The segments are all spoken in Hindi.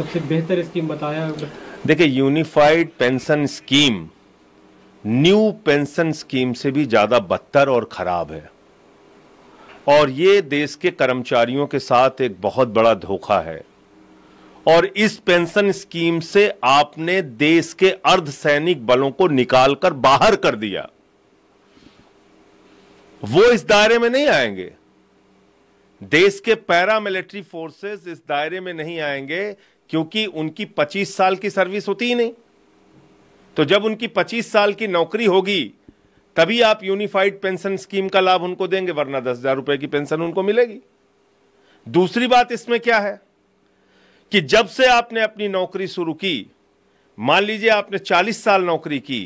सबसे बेहतर स्कीम बताया देखिए unified pension scheme new pension scheme से भी ज़्यादा बदतर और ख़राब है और ये देश के कर्मचारियों के साथ एक बहुत बड़ा धोखा है और इस पेंशन स्कीम से आपने देश के अर्धसैनिक बलों को निकालकर बाहर कर दिया वो इस दायरे में नहीं आएंगे देश के पैरा मिलिट्री फोर्सेस इस दायरे में नहीं आएंगे क्योंकि उनकी 25 साल की सर्विस होती ही नहीं तो जब उनकी 25 साल की नौकरी होगी तभी आप यूनिफाइड पेंशन स्कीम का लाभ उनको देंगे वरना दस हजार रुपए की पेंशन उनको मिलेगी दूसरी बात इसमें क्या है कि जब से आपने अपनी नौकरी शुरू की मान लीजिए आपने 40 साल नौकरी की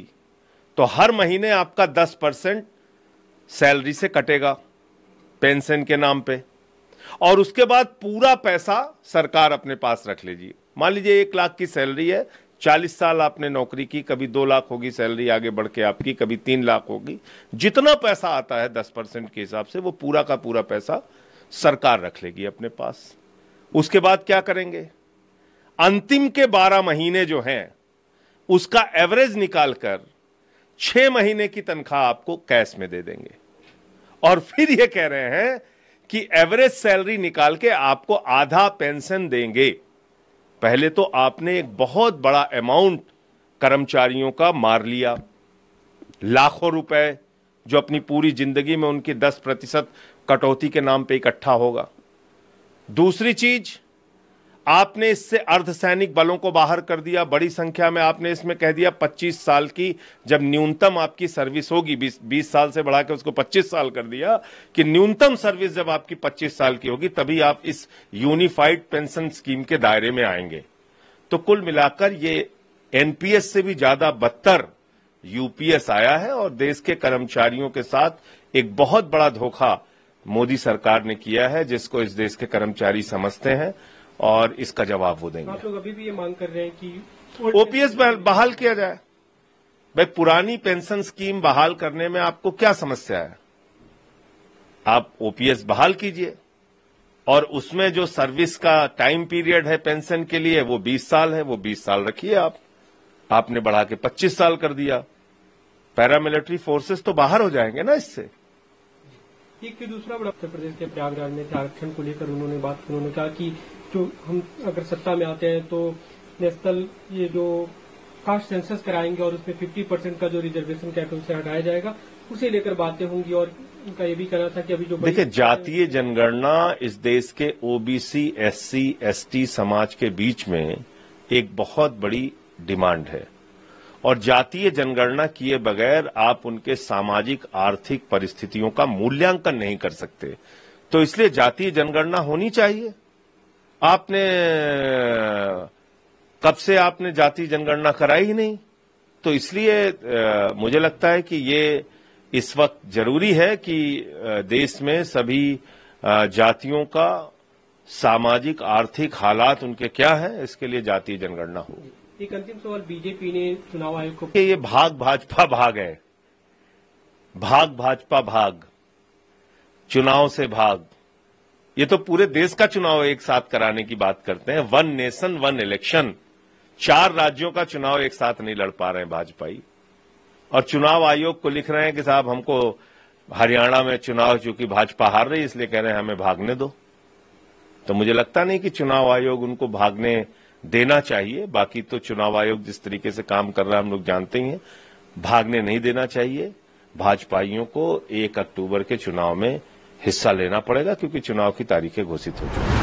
तो हर महीने आपका 10 परसेंट सैलरी से कटेगा पेंशन के नाम पे और उसके बाद पूरा पैसा सरकार अपने पास रख लीजिए मान लीजिए एक लाख की सैलरी है चालीस साल आपने नौकरी की कभी दो लाख होगी सैलरी आगे बढ़ के आपकी कभी तीन लाख होगी जितना पैसा आता है दस परसेंट के हिसाब से वो पूरा का पूरा पैसा सरकार रख लेगी अपने पास उसके बाद क्या करेंगे अंतिम के बारह महीने जो हैं उसका एवरेज निकाल कर महीने की तनख्वाह आपको कैश में दे देंगे और फिर ये कह रहे हैं कि एवरेज सैलरी निकाल के आपको आधा पेंशन देंगे पहले तो आपने एक बहुत बड़ा अमाउंट कर्मचारियों का मार लिया लाखों रुपए जो अपनी पूरी जिंदगी में उनकी दस प्रतिशत कटौती के नाम पे इकट्ठा होगा दूसरी चीज़ आपने इससे अर्धसैनिक बलों को बाहर कर दिया बड़ी संख्या में आपने इसमें कह दिया 25 साल की जब न्यूनतम आपकी सर्विस होगी 20 20 साल से बढ़ाकर उसको 25 साल कर दिया कि न्यूनतम सर्विस जब आपकी 25 साल की होगी तभी आप इस यूनिफाइड पेंशन स्कीम के दायरे में आएंगे तो कुल मिलाकर ये एनपीएस से भी ज्यादा बदतर यूपीएस आया है और देश के कर्मचारियों के साथ एक बहुत बड़ा धोखा मोदी सरकार ने किया है जिसको इस देश के कर्मचारी समझते हैं और इसका जवाब वो देंगे तो आप लोग अभी भी ये मांग कर रहे हैं कि ओपीएस बहाल किया जाए भाई पुरानी पेंशन स्कीम बहाल करने में आपको क्या समस्या है आप ओपीएस बहाल कीजिए और उसमें जो सर्विस का टाइम पीरियड है पेंशन के लिए वो 20 साल है वो 20 साल रखिए आप आपने बढ़ा के 25 साल कर दिया पैरामिलिट्री फोर्सेस तो बाहर हो जाएंगे ना इससे एक दूसरा बड़ा उत्तर प्रदेश के प्रयागराज में आरक्षण को लेकर उन्होंने बात उन्होंने कहा कि जो तो हम अगर सत्ता में आते हैं तो नेशनल ये जो कास्ट सेंसस कराएंगे और उसमें 50 परसेंट का जो रिजर्वेशन कैट उसे हटाया जाएगा उसे लेकर बातें होंगी और उनका ये भी कहना था कि अभी जो देखिए जातीय जनगणना इस देश के ओबीसी एससी एसटी समाज के बीच में एक बहुत बड़ी डिमांड है और जातीय जनगणना किए बगैर आप उनके सामाजिक आर्थिक परिस्थितियों का मूल्यांकन नहीं कर सकते तो इसलिए जातीय जनगणना होनी चाहिए आपने कब से आपने जाति जनगणना कराई ही नहीं तो इसलिए मुझे लगता है कि ये इस वक्त जरूरी है कि देश में सभी जातियों का सामाजिक आर्थिक हालात उनके क्या है इसके लिए जातीय जनगणना हो एक अंतिम सवाल बीजेपी ने चुनाव आयोग को ये भाग भाजपा भाग है भाग भाजपा भाग चुनाव से भाग ये तो पूरे देश का चुनाव एक साथ कराने की बात करते हैं वन नेशन वन इलेक्शन चार राज्यों का चुनाव एक साथ नहीं लड़ पा रहे हैं भाजपाई और चुनाव आयोग को लिख रहे हैं कि साहब हमको हरियाणा में चुनाव चूंकि भाजपा हार रही इसलिए कह रहे हैं हमें भागने दो तो मुझे लगता नहीं कि चुनाव आयोग उनको भागने देना चाहिए बाकी तो चुनाव आयोग जिस तरीके से काम कर रहा है हम लोग जानते ही हैं भागने नहीं देना चाहिए भाजपाइयों को एक अक्टूबर के चुनाव में हिस्सा लेना पड़ेगा क्योंकि चुनाव की तारीखें घोषित हो चुकी